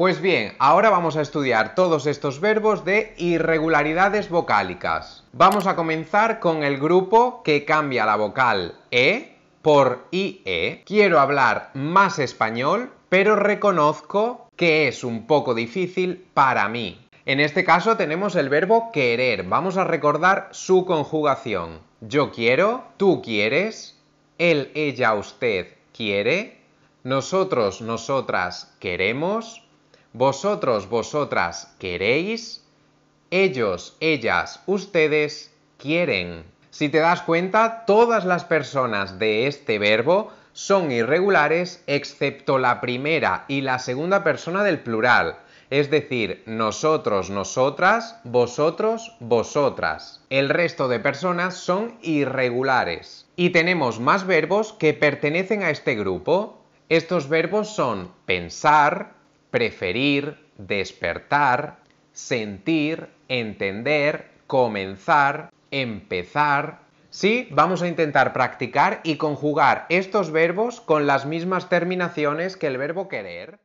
Pues bien, ahora vamos a estudiar todos estos verbos de irregularidades vocálicas. Vamos a comenzar con el grupo que cambia la vocal E por IE. Quiero hablar más español, pero reconozco que es un poco difícil para mí. En este caso tenemos el verbo querer. Vamos a recordar su conjugación. Yo quiero, tú quieres, él, ella, usted quiere, nosotros, nosotras queremos, vosotros, vosotras queréis. Ellos, ellas, ustedes quieren. Si te das cuenta, todas las personas de este verbo son irregulares excepto la primera y la segunda persona del plural, es decir, nosotros, nosotras, vosotros, vosotras. El resto de personas son irregulares. Y tenemos más verbos que pertenecen a este grupo. Estos verbos son pensar, preferir, despertar, sentir, entender, comenzar, empezar. Sí, vamos a intentar practicar y conjugar estos verbos con las mismas terminaciones que el verbo querer.